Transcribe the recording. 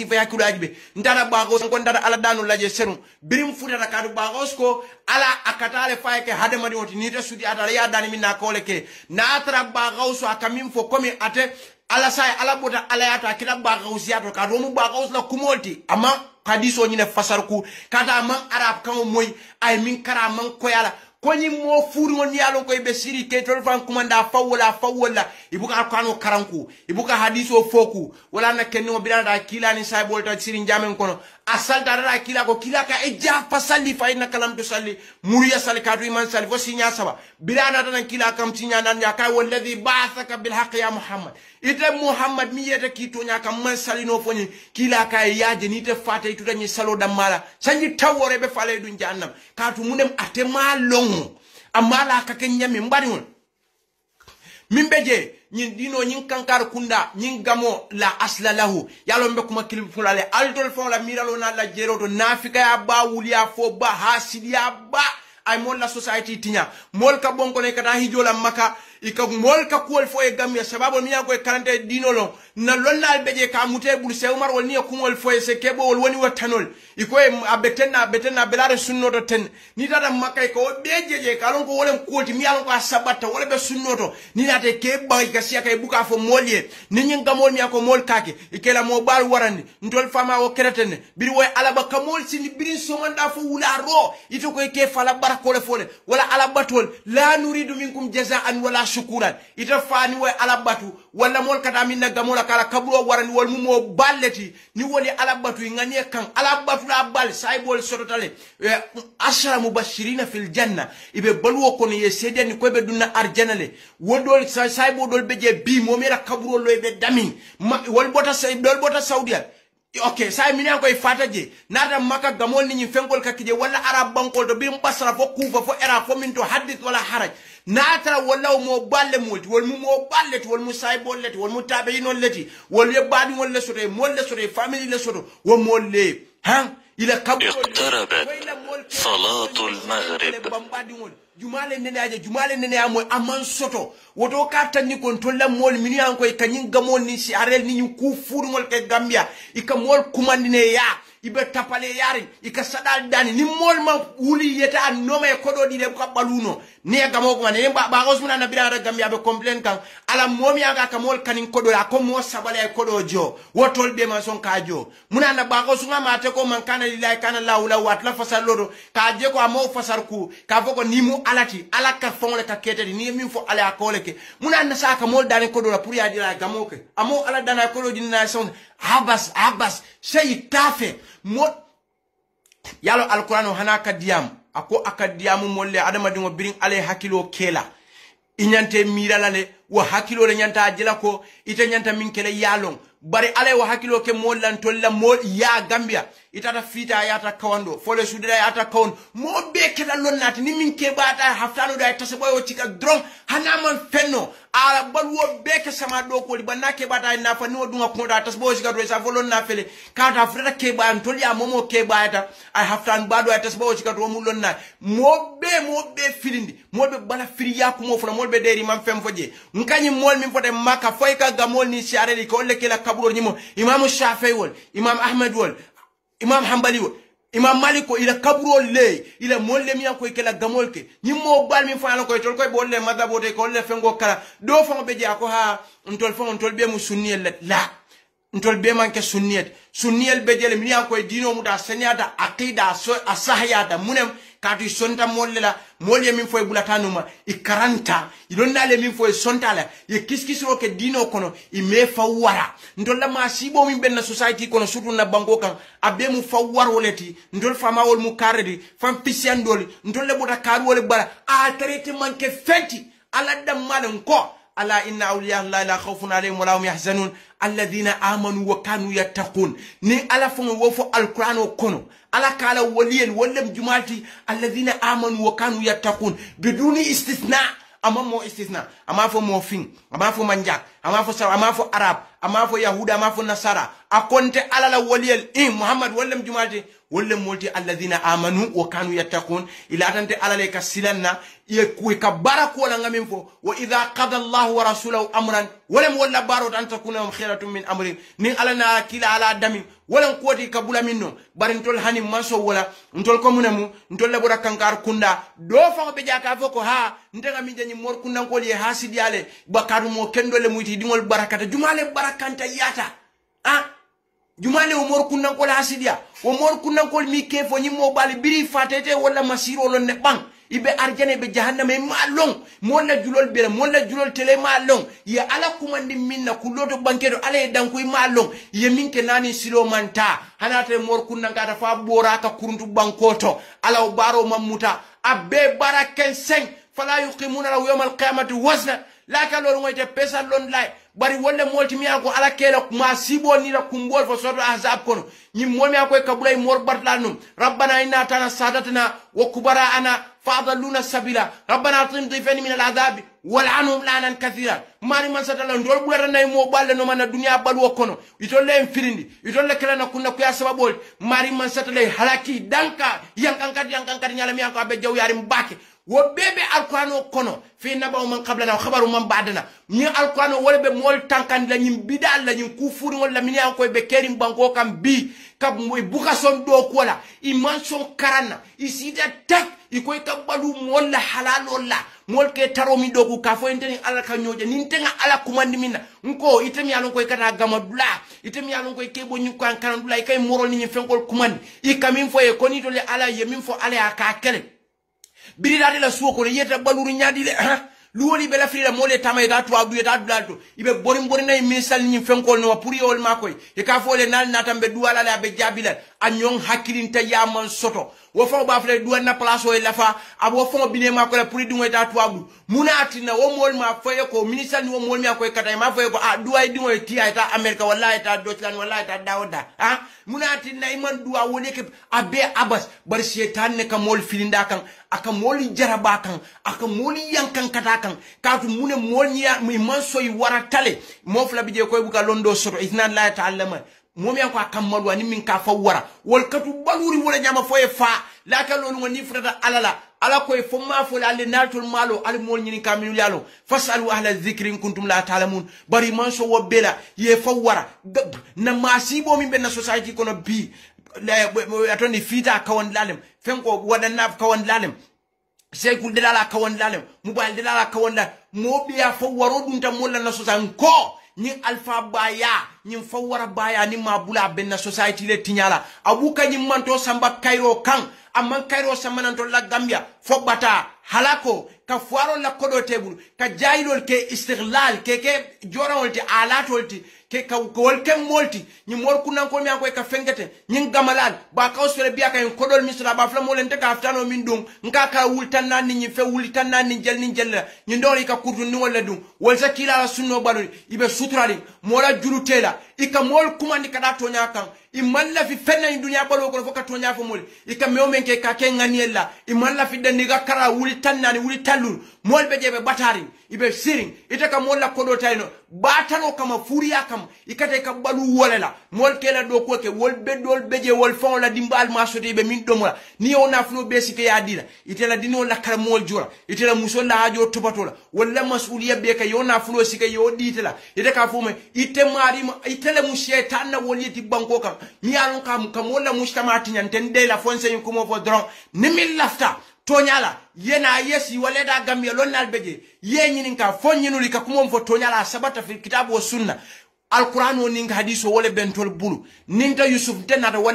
sifa yakiluaji ɓe ndara bago ko ndara ala danu laje seru birim futata kadu bago ko ala akatale fayke ni oti nite suti atara yadani min na kole ke natara bago so akamim fo komi ate ala say ala bota ala yato akita bagawsiyato kadu omu bago la kumolti ama hadiso ñine fasar ku kata man arab kaŋo moyi ay min kara man koyala koni mo furi ngon yalo ko be siri ke ton fan kumanda fawola fawola ibuka alqur'anu karanku ibuka hadiso foku wala na kenno bidana da kilani sai bolta siri jamen kono asal darara kilako ka e jaffa salli fa inna kalam to salli muriya salli kadu iman salli fo sinya saba birana tan kila kam sinya nan ya kay walladhi ba'athaka bil haqq ya muhammad ite muhammad mi yeta ki to kam man salli no foni kila kay e yaje ni te fata itu tan salo damala sanji tawore be fale dun jannam katu munem atema long amala ka kenyami mbari won min be je ñin dino ñin kankar kunda ñin gamo la asla lahu yalo mbe kuma kilim fulale aldol fon la miralo na la do nafika ya ba ya fo ba hasidi ya ba ay mol la society tinya mol ka bonko ne kata la maka ika mol ka kuwol fo e gam ya sababu mi yago e karante dino lo na lollal beje ka mute bul se umar wol niya kumol fo e se kebo wol woni watanol iko e abeten na beten na belare sunnoto ten ni dada makay ko beje je kalon ko wolem koti mi yalon ko sabata wole be sunnoto ni nate ke ba ka siya kay buka fo molye ni nyin gamol mi yako mol kake ikela mo bal warani ndol fama wo kereten biri woy alaba ka kamol sini biri somanda fo wula ro ito ko ke fala barakole fole wala tol la nuridu minkum jaza'an wala shukuran ita fani wa alabatu wala mol kata min gamola kala kaburo warani wal mumo balleti ni woni alabatu ngani kan alabatu la bal say saybol sototale e, ashra mubashirina fil janna ibe balwo kono ye sedeni ko be dunna arjanale wodol say bo dol beje bi momira kaburo be damin wal bota say dol bota saudiya ok sai minen koye fataje Nada maka gamol ni ñin fengol kakije wala arab bankol to bim basra fo kufa fo era fo min to haddit wala haraj ናትራ ወላው ሞባለ ሞልቲ ወልሙ ሞባለት ወልሙ ሳይቦለት ወልሙ ታበይኖለቲ ወልየ ባዲ ወለሶዶ ሞለሶዶ ፋሚሊ ለሶዶ ወሞሌ ሀ ይለከቡ اقتربت صلاة المغرب jumale nene aje jumale nene amo aman soto woto kafta ni kon tolla mol mini an ko e kanyin gamol ni si arel ni ku furu mol ke gambia ikam mol kumandine ya ibe tapale yari ika sadal dani ni molma ma wuli yeta anoma noma e kodo dile ko baluno ne gamo ko ne ba ba osmana na bira gam ya be complain kan ala momi aga kamol kanin kodo ya komo sabale e koɗo jo wotol be man son ka jo muna ba ɓako sunga mate ko man kana lillahi kana la wala lawlaw atla fasarloɗo ka je ko amo fasar ku ka foko ko nimu alati ala ka fon le ka kete ni mi fo ala kole ke muna anda sa ka mol kodo la pour ya dira gamoke amo ala dana kodo nina son habas habas sey tafe mo yalo alqur'an hana ka diyam ako akadiamu molle adama dingo ala ale hakilo kela inyante ɲante le wo hakkilole ñanta jela ko ite ñanta min kele yaalon bari alay wo hakkilo ke mool lan tolla mool ya gambia itata ya ta kawando fole sudira ta kawon mo be kela lonnaati ni min ke baata haftano da tase boy o cika dron hanaman fenno ala bal wo be ke sama do ko ba na ke baata na fa ni o dunga konda tase boy o cika dron sa folon na fele kata haftata ke ba antol ya momo ke baata ay haftan ba do tase boy o cika dron mu lonna mo be mo be filindi mo be bala firi yakumo fula mo be deri man fem foje nkañi mol min fota makka foy ka gamol ni sareli ko olle kela ni mo imamu shafi wol imam ahmed wol imam hambali wol imam ko ila kaburo le ila le mi ko ikela gamol ke mo bal min fala ko tol ko bolle madabo te ko le fengo kala do fon beji ko ha ntol fon ntol be mu sunni la ntol be manke sunniyat sunniyal be jele min ko dino muta senyata aqida so asahiyata munem katu sonta mollela mol ye min foye bulatanuma i karanta ilonnale min sonta la ye kiskisiro ke dino kono i me fawwara la ma sibo min benna society kono surtout na banko kan a be mu fawwaro le ti ntol famawol mu karredi fan pisiyandoli ntolle bota kaaruwole bara a traité manke fenti ala dammalen ko ala inna awliyallahi la khawfun alayhim wala hum yahzanun alladhina amanu wa kanu yattaqun ni ala fonga wo fo alqur'ano kono ala kala waliyen wallem jumalti alladhina amanu wa kanu yattaqun biduni istithna amma mo istisna amma fo mo fin amma fo manjak amma fo sar amma fo arab amma fo yahuda amma fo nasara akonte ala la waliyel in muhammad wallem jumalti wolle molti alladhina amanu wa kanu yattaqun ila tante alale ka silanna ye kuwe ka bara kuwola ngamin fo wa idha qada allahu wa rasulahu amran wolem wolla baro tan takunahum khiratum min amrin nin ala na kila ala dami wolen kuwoti ka bula min no bari ntol hani manso wola ntol ko munamu ntol labura kankar kunda do faŋo be jaka fo ko ha ntega min jani mor kunda ngol ye ha sidiyale bakarumo kendole muyti dimol barakata jumale barakanta yata ah? jumale wo moru kunnan kol hasidiya wo moru kunnan kol mi kefo ñimmo bali biri fatete walla masiro lon ne ɓang ibe arjana be jahannama ma long molla julol bela molla julol tele ma long ye ala kumandi minna kulloto banketo ala ye dankoy ma long ye minke nani silo manta hanata mor kunnankata fa boraka kuruntu bankoto ala o baro mammuta abbe bara 15 fala yuqimuna lahu yawma alqiyamati wazna laka lol ngoyte pesal lon lay bari wolle molti mi ko ala kela ma sibo sibonira kumbol fo soto azab kono momi molmiya e kabulay mor bartlan rabbana inna tana sadatna wa kubara ana fa adalluna sabila rabbana atim difani min al adabi wala anu lanan kathira mari mansata la ndol ɓurata nayi mo ɓalle no mana duniya baluwo kono itolle en firindi itolle na kunna kuya sababu mari mansata satala halaki danka yankankati yankankati ñalami yanko aɓe jawyari mbake wo bebe alqur'ano kono fi nabaw man qablana wa khabaru man ba'dana ni alqur'ano wala be mol tankan la nyim bidal la nyim kufuri wala la yan ko be kerim bango kam bi kab moy buka son do ko la i man karana i sida tak i koy kabalu mol la halal la mol ke taromi do ku kafo enteni ala ka nyoje nintenga ala kumandi minna nko itemi alon koy kata gama dula itemi alon koy kebo nyi ko ankan dula kay moro ni fenkol kumandi i fo e koni to ala ye min fo ala aka kele birirade la suwo ko yeta baluru nyadi le luwoni ɓe lafirira moole tama ega tuwa du yeta dulal to iɓe borin borinayi min salni ñin fenkol nowa pour yewol ma koye e ka fole nal natanɓe duwalale aɓe jaabilal anyon hakilinta yaman soto wo faŋo be a fo na palasoo ye lafa a wo faŋo bineema ko la pour diŋo ye taa tuwaabu muna atina tinna wo ma fo ye ko minisitari ni wo moolu miŋ ko kata ma fo ye ko a du ye diŋo ye tiya ye ta amerika wala a ye taa dotilani wala a ye taa dawo muna atina tinna i maŋ duwa wolu ke a abas bari seytaani ne ka mol filinda kan, a ka jaraba kan a ka yankan kata kan, kaatu mu ne moolu ñiya i maŋ so i wara tale moo fula bi jee ko ye buka londo soto itinaani la ye taa momi ko kammal wani min ka fa wara wol katu baluri wala nyama foye fa la ka lon woni frata alala ala ko e fomma fo la le natul malo al mol nyini kamil yalo fasalu ahla dhikri kuntum la ta'lamun bari man so wobela ye fa wara na masibo min be na society kono bi atoni fita kawan lalem fenko wadanna kawan lalem seykul dilala kawan lalem mubal dilala kawan lalem mobiya fo waro dum tan molla na sosan ko ñiŋ alfa baya ñiŋ fawara baya niŋ maa bula benna society le tinyala la a ka ñiŋ manto samba kairo kaŋ amman kairo samba sammananto la gambia fo bata halako ka fuaro la kodo table ka jayilolu ke istihlal ke ke joraŋolu ti ti ke ka gol ken molti ni mol kunan ko mi ko ka fengete nyin gamalal ba ka usere biya ka en kodol misra ba fla molen te ka aftano min dum nka ka wultan nan ni fe wultan nan ni jel ni jel ni ndori ka kurdu ni wala dum wal zakila sunno balol ibe sutrali mola juru tela ika mol kumandi kada to nyakan imalla fi fenna ni dunya balo ko fo ka to nyafo mol ika meomen ke ka ken ngani la imalla fi dani ga kara wultan nan ni wultalul mol be jebe batari ibe sirin ite ka moolu la kodoo tayi no kama furiya kam ikate ka balu wolela mol la do ko ke wol be dol be je wol fon la dimbal ma soto be min do mola ni ona naafunoo be sike ya dina ite la dino la kar mol jura ite la muso la hajo topatoo la wala masuliya be ka yona naafunoo sike yo dite la ite ka fume ma ite maarima ite la mu seytaan na wolu ye ti bankoo kaŋ miŋ kam a loŋ ka ka moolu la fonse tiñanteŋ dee fo dron kumoo lafta toñala yena yesi waleda gambia lonnal beje ye ñinin ka fo ñinuli ka kumom fo tonyala sabata fi kitabu wa sunna alquran woni nin hadis wole bentol bulu ninta yusuf nte nata